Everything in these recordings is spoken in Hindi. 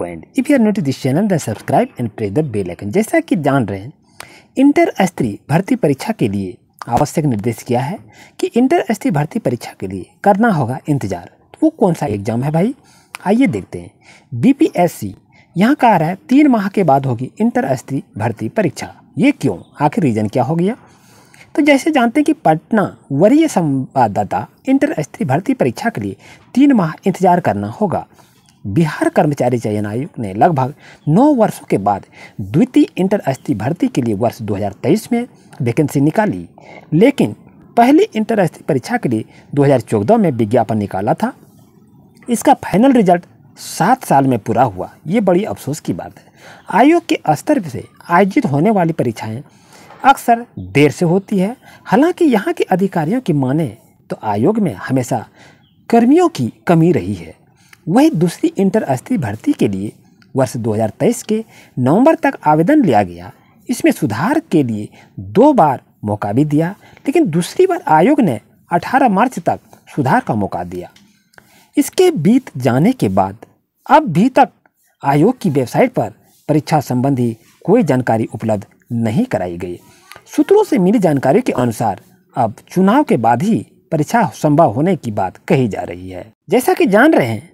point if you are not this channel then subscribe and press the bell icon जैसा कि जान रहे हैं इंटर स्त्री भर्ती परीक्षा के लिए आवश्यक निर्देश किया है कि इंटर स्त्री भर्ती परीक्षा के लिए करना होगा इंतजार तो वो कौन सा एग्जाम है भाई आइए देखते हैं बी पी एस सी यहाँ कहा रहा है तीन माह के बाद होगी इंटर स्त्री भर्ती परीक्षा ये क्यों आखिर रीज़न क्या हो गया तो जैसे जानते हैं कि पटना वरीय संवाददाता इंटर स्त्री भर्ती परीक्षा के लिए तीन माह इंतजार करना होगा बिहार कर्मचारी चयन आयोग ने लगभग नौ वर्षों के बाद द्वितीय इंटर अस्थि भर्ती के लिए वर्ष 2023 में वैकेंसी निकाली लेकिन पहली इंटर अस्थि परीक्षा के लिए 2014 में विज्ञापन निकाला था इसका फाइनल रिजल्ट सात साल में पूरा हुआ ये बड़ी अफसोस की बात है आयोग के स्तर से आयोजित होने वाली परीक्षाएँ अक्सर देर से होती है हालांकि यहाँ के अधिकारियों की माने तो आयोग में हमेशा कर्मियों की कमी रही है वही दूसरी इंटर अस्थि भर्ती के लिए वर्ष 2023 के नवंबर तक आवेदन लिया गया इसमें सुधार के लिए दो बार मौका भी दिया लेकिन दूसरी बार आयोग ने 18 मार्च तक सुधार का मौका दिया इसके बीत जाने के बाद अब भी तक आयोग की वेबसाइट पर परीक्षा संबंधी कोई जानकारी उपलब्ध नहीं कराई गई सूत्रों से मिली जानकारी के अनुसार अब चुनाव के बाद ही परीक्षा संभव होने की बात कही जा रही है जैसा कि जान रहे हैं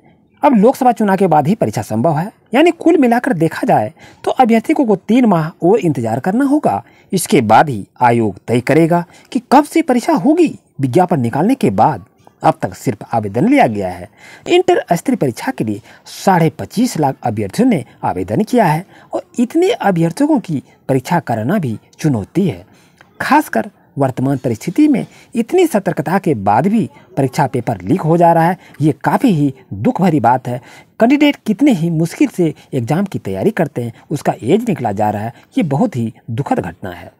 अब लोकसभा चुनाव के बाद ही परीक्षा संभव है यानी कुल मिलाकर देखा जाए तो अभ्यर्थी को तीन माह और इंतजार करना होगा इसके बाद ही आयोग तय करेगा कि कब से परीक्षा होगी विज्ञापन निकालने के बाद अब तक सिर्फ आवेदन लिया गया है इंटर स्तरीय परीक्षा के लिए साढ़े पच्चीस लाख अभ्यर्थियों ने आवेदन किया है और इतने अभ्यर्थियों की परीक्षा कराना भी चुनौती है खासकर वर्तमान परिस्थिति में इतनी सतर्कता के बाद भी परीक्षा पेपर लीक हो जा रहा है ये काफ़ी ही दुख भरी बात है कैंडिडेट कितने ही मुश्किल से एग्ज़ाम की तैयारी करते हैं उसका एज निकला जा रहा है ये बहुत ही दुखद घटना है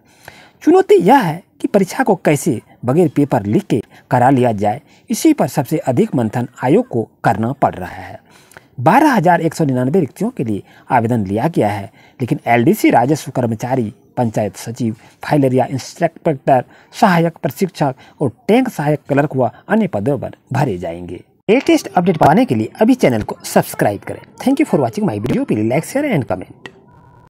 चुनौती यह है कि परीक्षा को कैसे बगैर पेपर लीक के करा लिया जाए इसी पर सबसे अधिक मंथन आयोग को करना पड़ रहा है बारह हज़ार एक सौ निन्यानवे रिक्तियों के लिए आवेदन लिया गया है लेकिन एलडीसी राजस्व कर्मचारी पंचायत सचिव फाइलेरिया एरिया इंस्पेक्टर सहायक प्रशिक्षक और टैंक सहायक क्लर्क व अन्य पदों पर भरे जाएंगे लेटेस्ट अपडेट पाने के लिए अभी चैनल को सब्सक्राइब करें thank you for watching my video please like share and comment